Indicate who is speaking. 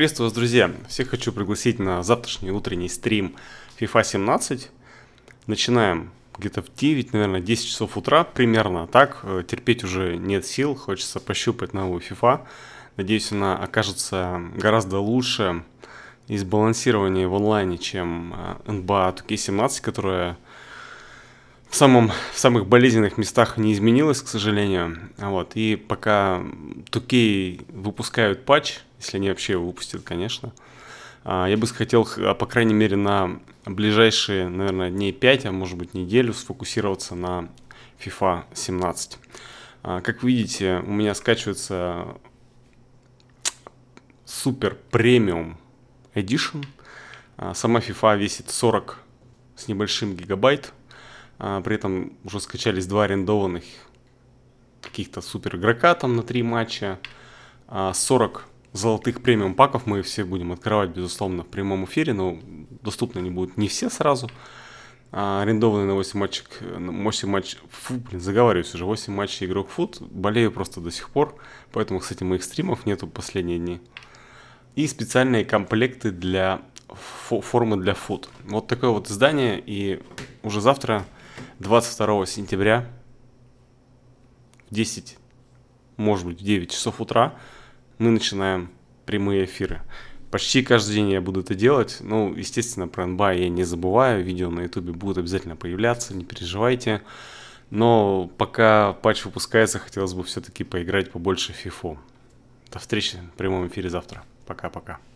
Speaker 1: Приветствую вас, друзья! Всех хочу пригласить на завтрашний утренний стрим FIFA 17. Начинаем где-то в 9, наверное, 10 часов утра примерно. Так, э, терпеть уже нет сил, хочется пощупать новую FIFA. Надеюсь, она окажется гораздо лучше и сбалансированнее в онлайне, чем э, NBA 2K17, которая в, самом, в самых болезненных местах не изменилась, к сожалению. Вот. И пока 2K выпускают патч, если они вообще его выпустят, конечно. А, я бы хотел, а, по крайней мере, на ближайшие, наверное, дней 5, а может быть неделю сфокусироваться на FIFA 17. А, как видите, у меня скачивается супер премиум Edition. Сама FIFA весит 40 с небольшим гигабайт. При этом уже скачались два арендованных каких-то супер игрока там на три матча. 40 золотых премиум паков мы все будем открывать, безусловно, в прямом эфире, но доступны они будут не все сразу. А, арендованный на 8 матчек, 8 матч, фу, блин, заговариваюсь уже, 8 матчей игрок фут, болею просто до сих пор, поэтому, кстати, моих стримов нету последние дни. И специальные комплекты для фо, формы для фут. Вот такое вот издание, и уже завтра, 22 сентября, в 10, может быть, в 9 часов утра, мы начинаем прямые эфиры. Почти каждый день я буду это делать. Ну, естественно, про НБА я не забываю. Видео на ютубе будут обязательно появляться, не переживайте. Но пока патч выпускается, хотелось бы все-таки поиграть побольше в FIFA. До встречи в прямом эфире завтра. Пока-пока.